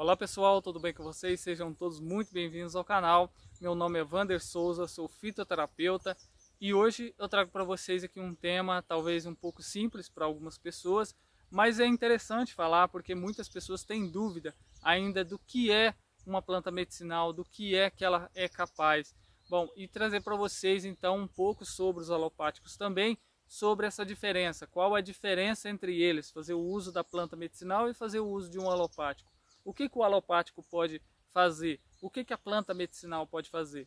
Olá pessoal, tudo bem com vocês? Sejam todos muito bem-vindos ao canal. Meu nome é Vander Souza, sou fitoterapeuta e hoje eu trago para vocês aqui um tema talvez um pouco simples para algumas pessoas, mas é interessante falar porque muitas pessoas têm dúvida ainda do que é uma planta medicinal, do que é que ela é capaz. Bom, e trazer para vocês então um pouco sobre os alopáticos também, sobre essa diferença, qual é a diferença entre eles, fazer o uso da planta medicinal e fazer o uso de um alopático. O que, que o alopático pode fazer? O que, que a planta medicinal pode fazer?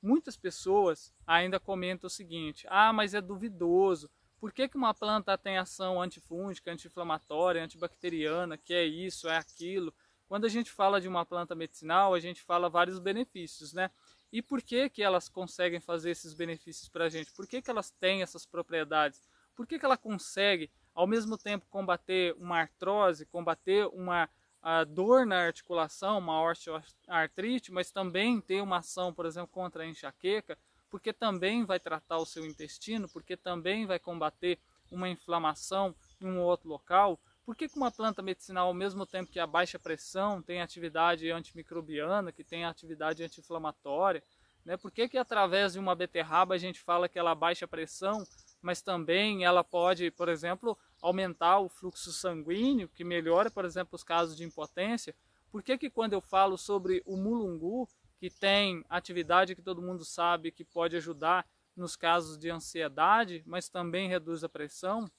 Muitas pessoas ainda comentam o seguinte: ah, mas é duvidoso. Por que, que uma planta tem ação antifúngica, anti-inflamatória, antibacteriana, que é isso, é aquilo? Quando a gente fala de uma planta medicinal, a gente fala vários benefícios, né? E por que, que elas conseguem fazer esses benefícios para a gente? Por que, que elas têm essas propriedades? Por que, que ela consegue, ao mesmo tempo, combater uma artrose, combater uma a dor na articulação, uma osteoartrite, mas também ter uma ação, por exemplo, contra a enxaqueca, porque também vai tratar o seu intestino, porque também vai combater uma inflamação em um outro local. Por que, uma planta medicinal, ao mesmo tempo que a baixa pressão, tem atividade antimicrobiana, que tem atividade anti-inflamatória? Né? Por que, que através de uma beterraba a gente fala que ela baixa pressão, mas também ela pode, por exemplo, aumentar o fluxo sanguíneo, que melhora, por exemplo, os casos de impotência. Por que, que quando eu falo sobre o mulungu, que tem atividade que todo mundo sabe que pode ajudar nos casos de ansiedade, mas também reduz a pressão?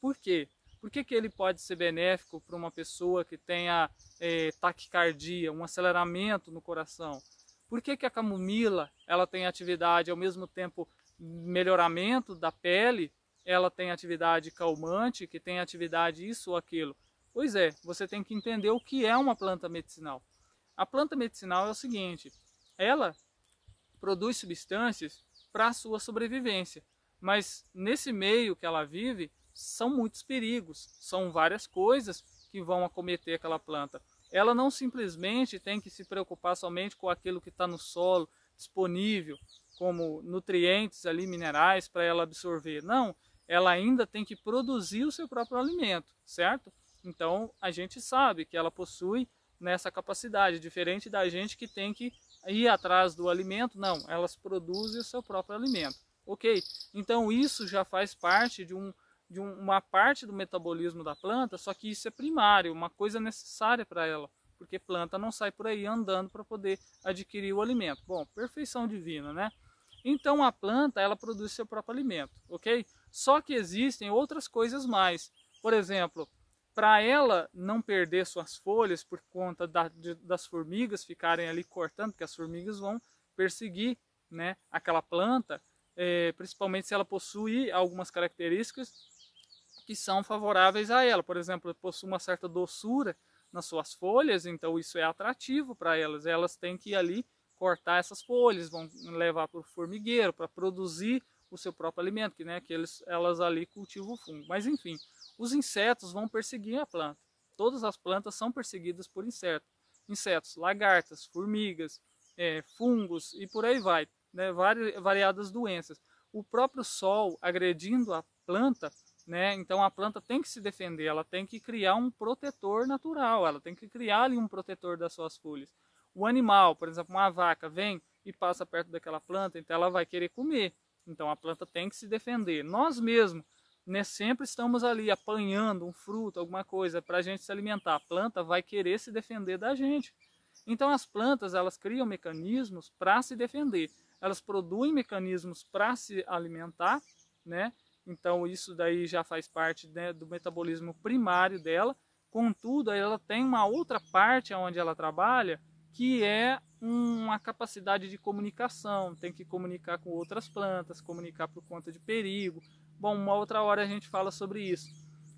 Por quê? Por que, que ele pode ser benéfico para uma pessoa que tenha eh, taquicardia, um aceleramento no coração? Por que, que a camomila ela tem atividade ao mesmo tempo melhoramento da pele ela tem atividade calmante, que tem atividade isso ou aquilo. Pois é, você tem que entender o que é uma planta medicinal. A planta medicinal é o seguinte, ela produz substâncias para a sua sobrevivência, mas nesse meio que ela vive, são muitos perigos, são várias coisas que vão acometer aquela planta. Ela não simplesmente tem que se preocupar somente com aquilo que está no solo disponível, como nutrientes ali, minerais, para ela absorver. Não, ela ainda tem que produzir o seu próprio alimento, certo? Então a gente sabe que ela possui nessa capacidade, diferente da gente que tem que ir atrás do alimento, não, elas produzem o seu próprio alimento. Ok, então isso já faz parte de, um, de um, uma parte do metabolismo da planta, só que isso é primário, uma coisa necessária para ela, porque planta não sai por aí andando para poder adquirir o alimento. Bom, perfeição divina, né? Então a planta ela produz seu próprio alimento, ok? Só que existem outras coisas mais. Por exemplo, para ela não perder suas folhas por conta da, de, das formigas ficarem ali cortando, porque as formigas vão perseguir né, aquela planta, é, principalmente se ela possui algumas características que são favoráveis a ela. Por exemplo, possui uma certa doçura nas suas folhas, então isso é atrativo para elas. Elas têm que ir ali cortar essas folhas, vão levar para o formigueiro para produzir o seu próprio alimento, que, né, que eles, elas ali cultivam o fungo. Mas enfim, os insetos vão perseguir a planta. Todas as plantas são perseguidas por insetos. Insetos, lagartas, formigas, é, fungos e por aí vai. Né, vari, variadas doenças. O próprio sol agredindo a planta, né, então a planta tem que se defender, ela tem que criar um protetor natural, ela tem que criar ali um protetor das suas folhas. O animal, por exemplo, uma vaca vem e passa perto daquela planta, então ela vai querer comer. Então a planta tem que se defender. Nós mesmos né, sempre estamos ali apanhando um fruto, alguma coisa para a gente se alimentar. A planta vai querer se defender da gente. Então as plantas elas criam mecanismos para se defender. Elas produzem mecanismos para se alimentar, né? Então isso daí já faz parte né, do metabolismo primário dela. Contudo, ela tem uma outra parte onde ela trabalha, que é uma capacidade de comunicação, tem que comunicar com outras plantas, comunicar por conta de perigo. Bom, uma outra hora a gente fala sobre isso.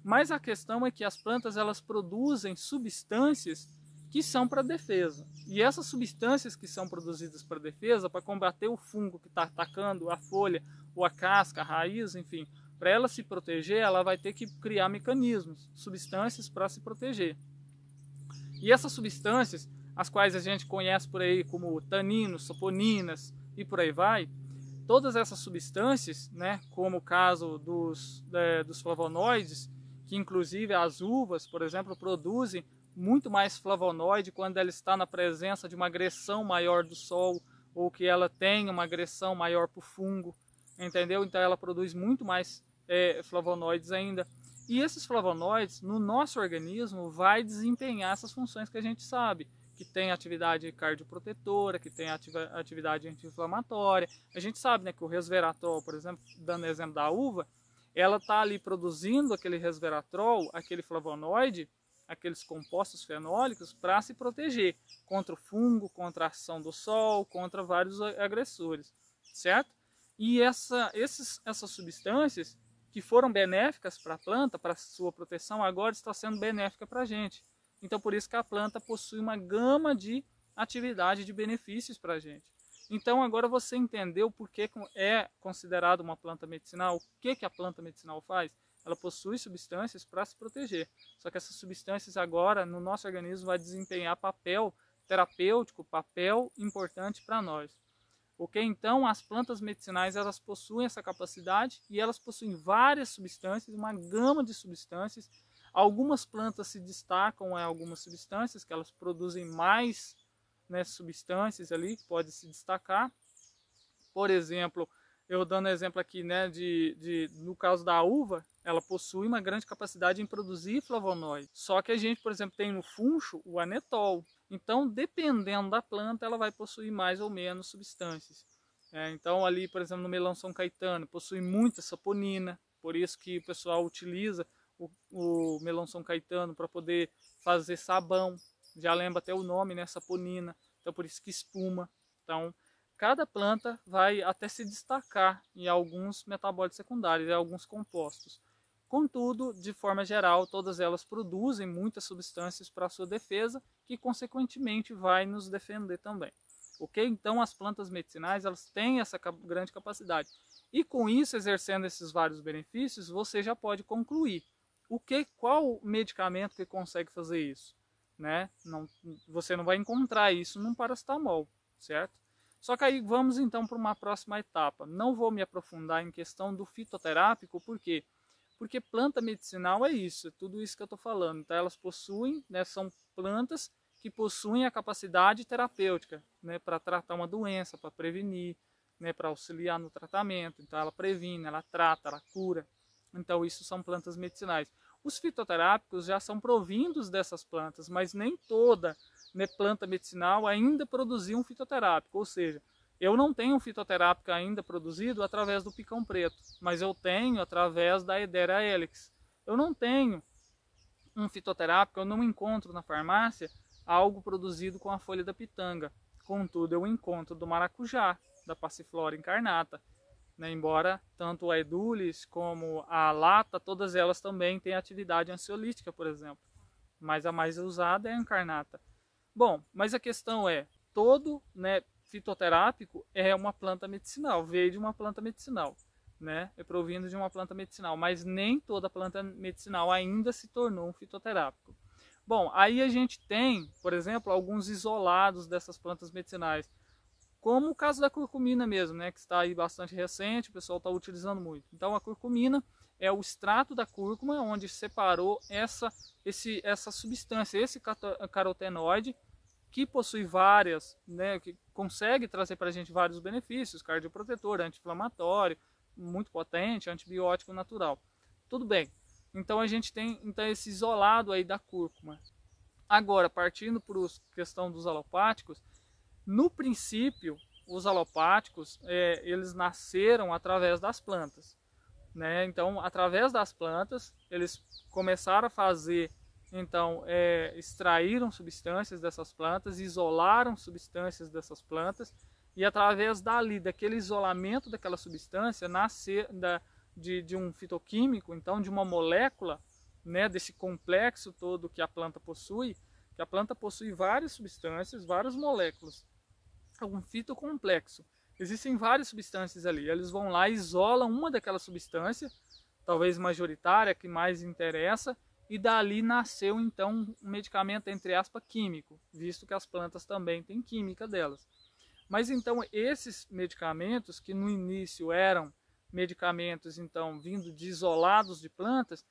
Mas a questão é que as plantas elas produzem substâncias que são para defesa. E essas substâncias que são produzidas para defesa, para combater o fungo que está atacando a folha ou a casca, a raiz, enfim, para ela se proteger, ela vai ter que criar mecanismos, substâncias para se proteger. E essas substâncias, as quais a gente conhece por aí como taninos, saponinas e por aí vai, todas essas substâncias, né, como o caso dos, é, dos flavonoides, que inclusive as uvas, por exemplo, produzem muito mais flavonoide quando ela está na presença de uma agressão maior do sol ou que ela tem uma agressão maior para o fungo, entendeu? Então ela produz muito mais é, flavonoides ainda. E esses flavonoides, no nosso organismo, vai desempenhar essas funções que a gente sabe que tem atividade cardioprotetora, que tem atividade anti-inflamatória. A gente sabe né, que o resveratrol, por exemplo, dando exemplo da uva, ela está ali produzindo aquele resveratrol, aquele flavonoide, aqueles compostos fenólicos para se proteger contra o fungo, contra a ação do sol, contra vários agressores, certo? E essa, esses, essas substâncias que foram benéficas para a planta, para sua proteção, agora está sendo benéfica para a gente. Então por isso que a planta possui uma gama de atividade de benefícios para a gente. Então agora você entendeu por que é considerada uma planta medicinal, o que, que a planta medicinal faz? Ela possui substâncias para se proteger. Só que essas substâncias agora no nosso organismo vai desempenhar papel terapêutico, papel importante para nós. Ok? Então as plantas medicinais elas possuem essa capacidade e elas possuem várias substâncias, uma gama de substâncias Algumas plantas se destacam em é, algumas substâncias, que elas produzem mais né, substâncias ali, que pode se destacar. Por exemplo, eu dando exemplo aqui né, de, de, no caso da uva, ela possui uma grande capacidade em produzir flavonoides. Só que a gente, por exemplo, tem no funcho o anetol. Então, dependendo da planta, ela vai possuir mais ou menos substâncias. É, então, ali, por exemplo, no melão São Caetano, possui muita saponina, por isso que o pessoal utiliza o, o melão São Caetano para poder fazer sabão. Já lembra até o nome, né? Saponina. Então por isso que espuma. Então cada planta vai até se destacar em alguns metabólitos secundários, em alguns compostos. Contudo, de forma geral, todas elas produzem muitas substâncias para sua defesa, que consequentemente vai nos defender também. Ok? Então, as plantas medicinais elas têm essa grande capacidade. E com isso, exercendo esses vários benefícios, você já pode concluir o que, qual medicamento que consegue fazer isso, né? Não, você não vai encontrar isso num paracetamol, certo? Só que aí vamos então para uma próxima etapa. Não vou me aprofundar em questão do fitoterápico, por quê? Porque planta medicinal é isso, é tudo isso que eu estou falando. Então, elas possuem, né, são plantas que possuem a capacidade terapêutica né, para tratar uma doença, para prevenir, né, para auxiliar no tratamento. Então ela previne, ela trata, ela cura. Então, isso são plantas medicinais. Os fitoterápicos já são provindos dessas plantas, mas nem toda né, planta medicinal ainda produziu um fitoterápico. Ou seja, eu não tenho um fitoterápico ainda produzido através do picão preto, mas eu tenho através da Edera helix. Eu não tenho um fitoterápico, eu não encontro na farmácia algo produzido com a folha da pitanga. Contudo, eu encontro do maracujá, da passiflora incarnata. Né? Embora tanto a edulis como a lata, todas elas também têm atividade ansiolítica, por exemplo. Mas a mais usada é a encarnata. Bom, mas a questão é, todo né, fitoterápico é uma planta medicinal, veio de uma planta medicinal, né? É provindo de uma planta medicinal, mas nem toda planta medicinal ainda se tornou um fitoterápico. Bom, aí a gente tem, por exemplo, alguns isolados dessas plantas medicinais. Como o caso da curcumina mesmo, né, que está aí bastante recente, o pessoal está utilizando muito. Então a curcumina é o extrato da cúrcuma onde separou essa, esse, essa substância, esse carotenoide, que possui várias, né, que consegue trazer para a gente vários benefícios, cardioprotetor, anti-inflamatório, muito potente, antibiótico natural. Tudo bem. Então a gente tem então esse isolado aí da cúrcuma. Agora, partindo para a questão dos alopáticos, no princípio, os alopáticos, é, eles nasceram através das plantas. Né? Então, através das plantas, eles começaram a fazer, então, é, extraíram substâncias dessas plantas, isolaram substâncias dessas plantas, e através dali, daquele isolamento daquela substância, nascer da, de, de um fitoquímico, então, de uma molécula, né, desse complexo todo que a planta possui, que a planta possui várias substâncias, várias moléculas um fitocomplexo. Existem várias substâncias ali, eles vão lá e isolam uma daquela substância, talvez majoritária, que mais interessa, e dali nasceu então um medicamento, entre aspas, químico, visto que as plantas também têm química delas. Mas então esses medicamentos, que no início eram medicamentos então vindo de isolados de plantas,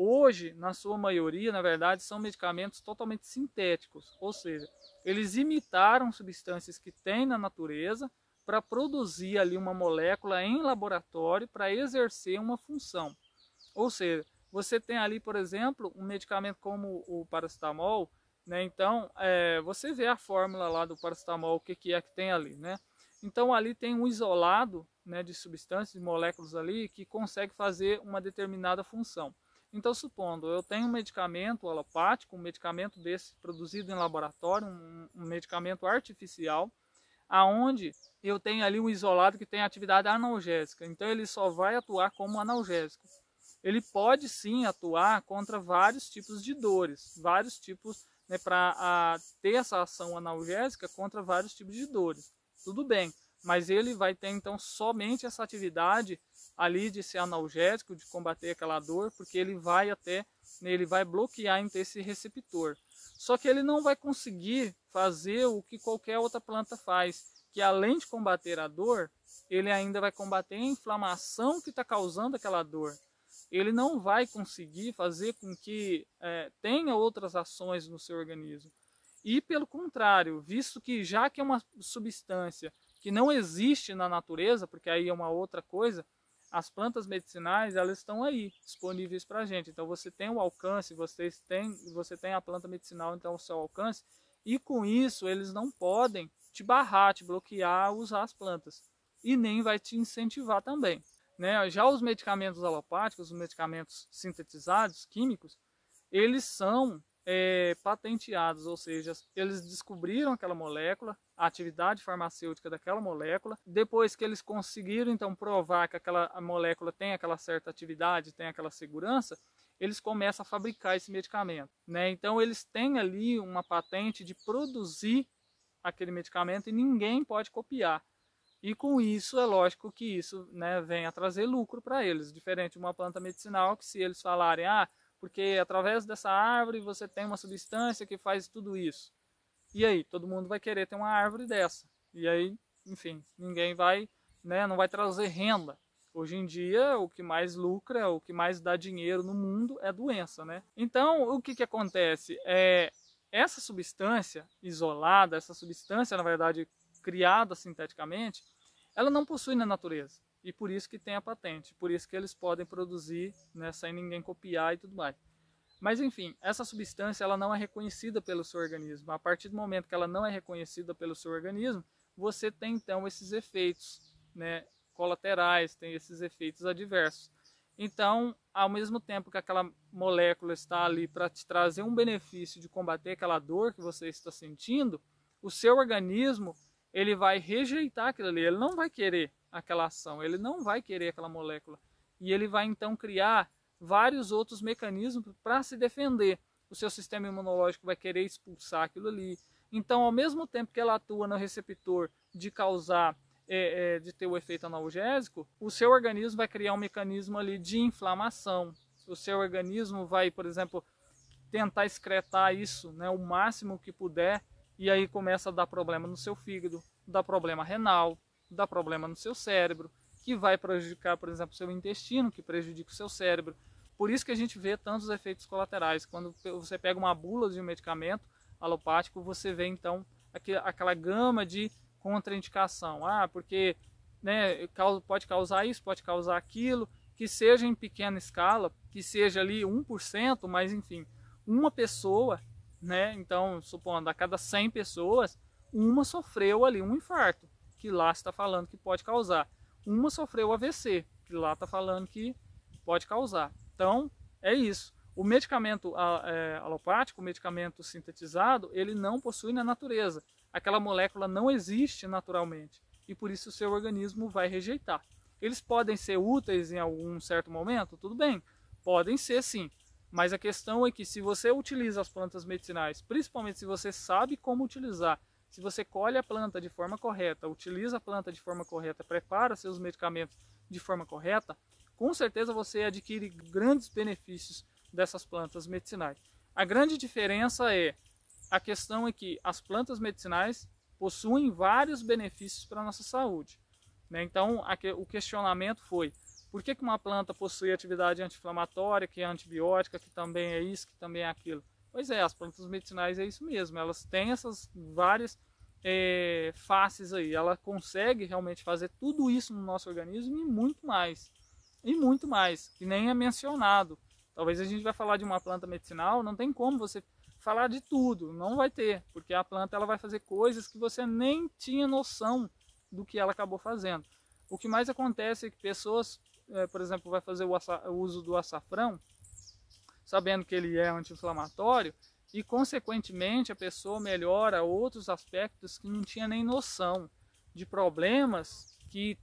Hoje, na sua maioria, na verdade, são medicamentos totalmente sintéticos, ou seja, eles imitaram substâncias que tem na natureza para produzir ali uma molécula em laboratório para exercer uma função. Ou seja, você tem ali, por exemplo, um medicamento como o paracetamol, né? Então, é, você vê a fórmula lá do paracetamol, o que, que é que tem ali, né? Então, ali tem um isolado né, de substâncias, de moléculas ali, que consegue fazer uma determinada função. Então, supondo, eu tenho um medicamento alopático, um medicamento desse produzido em laboratório, um, um medicamento artificial, aonde eu tenho ali um isolado que tem atividade analgésica. Então, ele só vai atuar como analgésico. Ele pode sim atuar contra vários tipos de dores, vários tipos, né, para ter essa ação analgésica contra vários tipos de dores. Tudo bem mas ele vai ter então somente essa atividade ali de ser analgésico, de combater aquela dor, porque ele vai até, né, ele vai bloquear então esse receptor. Só que ele não vai conseguir fazer o que qualquer outra planta faz, que além de combater a dor, ele ainda vai combater a inflamação que está causando aquela dor. Ele não vai conseguir fazer com que é, tenha outras ações no seu organismo. E pelo contrário, visto que já que é uma substância que não existe na natureza, porque aí é uma outra coisa, as plantas medicinais elas estão aí disponíveis para a gente. Então você tem o alcance, vocês têm, você tem a planta medicinal então o seu alcance e com isso eles não podem te barrar, te bloquear a usar as plantas e nem vai te incentivar também. Né? Já os medicamentos alopáticos, os medicamentos sintetizados, químicos, eles são é, patenteados, ou seja, eles descobriram aquela molécula, a atividade farmacêutica daquela molécula. Depois que eles conseguiram então provar que aquela molécula tem aquela certa atividade, tem aquela segurança, eles começam a fabricar esse medicamento, né? Então eles têm ali uma patente de produzir aquele medicamento e ninguém pode copiar. E com isso é lógico que isso, né, vem a trazer lucro para eles, diferente de uma planta medicinal que se eles falarem, ah, porque através dessa árvore você tem uma substância que faz tudo isso e aí, todo mundo vai querer ter uma árvore dessa. E aí, enfim, ninguém vai, né, não vai trazer renda. Hoje em dia, o que mais lucra, o que mais dá dinheiro no mundo é doença, né? Então, o que, que acontece? É, essa substância isolada, essa substância, na verdade, criada sinteticamente, ela não possui na natureza. E por isso que tem a patente, por isso que eles podem produzir né, sem ninguém copiar e tudo mais. Mas enfim, essa substância ela não é reconhecida pelo seu organismo. A partir do momento que ela não é reconhecida pelo seu organismo, você tem então esses efeitos né, colaterais, tem esses efeitos adversos. Então, ao mesmo tempo que aquela molécula está ali para te trazer um benefício de combater aquela dor que você está sentindo, o seu organismo ele vai rejeitar aquilo ali, ele não vai querer aquela ação, ele não vai querer aquela molécula. E ele vai então criar vários outros mecanismos para se defender. O seu sistema imunológico vai querer expulsar aquilo ali. Então, ao mesmo tempo que ela atua no receptor de causar, é, é, de ter o efeito analgésico, o seu organismo vai criar um mecanismo ali de inflamação. O seu organismo vai, por exemplo, tentar excretar isso né, o máximo que puder, e aí começa a dar problema no seu fígado, dá problema renal, dá problema no seu cérebro, que vai prejudicar, por exemplo, o seu intestino, que prejudica o seu cérebro, por isso que a gente vê tantos efeitos colaterais. Quando você pega uma bula de um medicamento alopático, você vê então aquela gama de contraindicação. Ah, porque né, pode causar isso, pode causar aquilo, que seja em pequena escala, que seja ali 1%, mas enfim, uma pessoa, né, então supondo a cada 100 pessoas, uma sofreu ali um infarto, que lá está falando que pode causar. Uma sofreu AVC, que lá está falando que pode causar. Então, é isso. O medicamento é, alopático, o medicamento sintetizado, ele não possui na natureza. Aquela molécula não existe naturalmente e por isso o seu organismo vai rejeitar. Eles podem ser úteis em algum certo momento? Tudo bem, podem ser sim. Mas a questão é que se você utiliza as plantas medicinais, principalmente se você sabe como utilizar, se você colhe a planta de forma correta, utiliza a planta de forma correta, prepara seus medicamentos de forma correta, com certeza você adquire grandes benefícios dessas plantas medicinais. A grande diferença é a questão é que as plantas medicinais possuem vários benefícios para a nossa saúde. Né? Então, o questionamento foi por que, que uma planta possui atividade anti-inflamatória, que é antibiótica, que também é isso, que também é aquilo? Pois é, as plantas medicinais é isso mesmo, elas têm essas várias é, faces aí, ela consegue realmente fazer tudo isso no nosso organismo e muito mais e muito mais, que nem é mencionado. Talvez a gente vai falar de uma planta medicinal, não tem como você falar de tudo, não vai ter, porque a planta ela vai fazer coisas que você nem tinha noção do que ela acabou fazendo. O que mais acontece é que pessoas, eh, por exemplo, vai fazer o uso do açafrão, sabendo que ele é anti-inflamatório, e consequentemente a pessoa melhora outros aspectos que não tinha nem noção de problemas que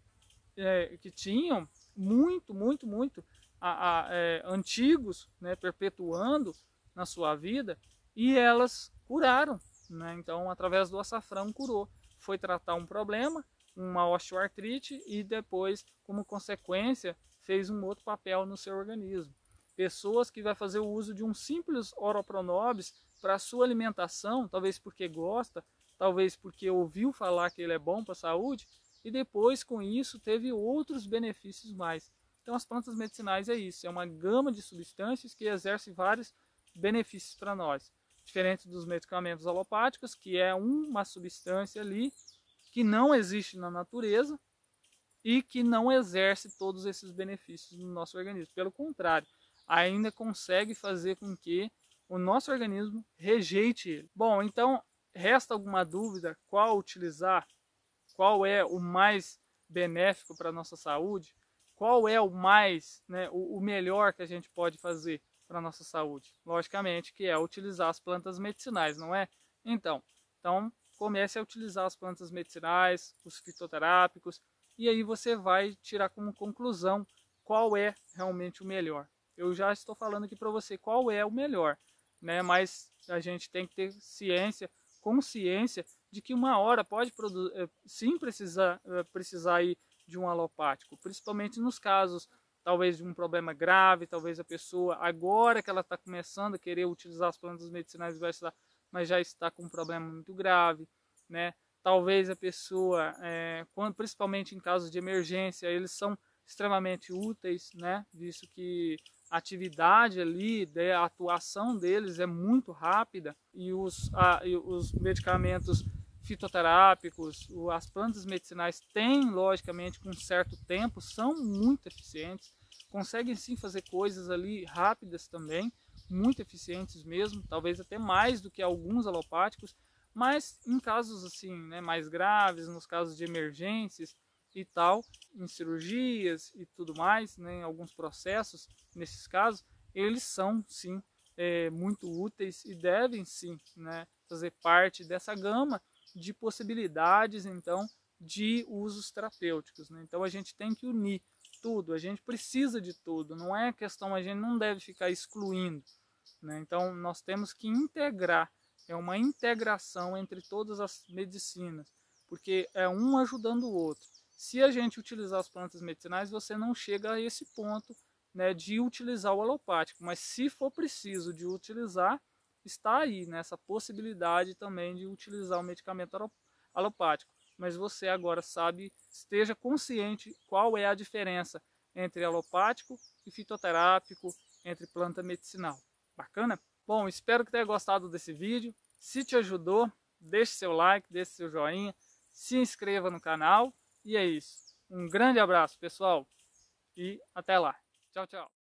é, que tinham muito, muito, muito a, a, é, antigos, né, perpetuando na sua vida, e elas curaram. Né? Então, através do açafrão, curou. Foi tratar um problema, uma osteoartrite, e depois, como consequência, fez um outro papel no seu organismo. Pessoas que vai fazer o uso de um simples oropronobis para sua alimentação, talvez porque gosta, talvez porque ouviu falar que ele é bom para a saúde, e depois com isso teve outros benefícios mais. Então as plantas medicinais é isso, é uma gama de substâncias que exerce vários benefícios para nós. Diferente dos medicamentos alopáticos, que é uma substância ali que não existe na natureza e que não exerce todos esses benefícios no nosso organismo. Pelo contrário, ainda consegue fazer com que o nosso organismo rejeite ele. Bom, então resta alguma dúvida qual utilizar? qual é o mais benéfico para a nossa saúde, qual é o mais, né, o, o melhor que a gente pode fazer para a nossa saúde. Logicamente que é utilizar as plantas medicinais, não é? Então, então comece a utilizar as plantas medicinais, os fitoterápicos, e aí você vai tirar como conclusão qual é realmente o melhor. Eu já estou falando aqui para você qual é o melhor, né? Mas a gente tem que ter ciência, consciência de que uma hora pode produzir, eh, sim precisar, eh, precisar ir de um alopático, principalmente nos casos talvez de um problema grave, talvez a pessoa agora que ela está começando a querer utilizar as plantas medicinais vai mas já está com um problema muito grave, né? Talvez a pessoa, é, eh, quando, principalmente em casos de emergência, eles são extremamente úteis, né? Visto que a atividade ali, a atuação deles é muito rápida e os, a, e os medicamentos fitoterápicos, as plantas medicinais têm, logicamente, com um certo tempo, são muito eficientes, conseguem sim fazer coisas ali rápidas também, muito eficientes mesmo, talvez até mais do que alguns alopáticos, mas em casos assim, né, mais graves, nos casos de emergências e tal, em cirurgias e tudo mais, né, em alguns processos, nesses casos, eles são sim é, muito úteis e devem sim né, fazer parte dessa gama de possibilidades, então, de usos terapêuticos. Né? Então a gente tem que unir tudo, a gente precisa de tudo, não é questão, a gente não deve ficar excluindo. Né? Então nós temos que integrar, é uma integração entre todas as medicinas, porque é um ajudando o outro. Se a gente utilizar as plantas medicinais, você não chega a esse ponto né, de utilizar o alopático, mas se for preciso de utilizar, está aí nessa né, possibilidade também de utilizar o medicamento alopático. Mas você agora sabe, esteja consciente qual é a diferença entre alopático e fitoterápico, entre planta medicinal. Bacana? Bom, espero que tenha gostado desse vídeo. Se te ajudou, deixe seu like, deixe seu joinha, se inscreva no canal. E é isso. Um grande abraço, pessoal, e até lá. Tchau, tchau.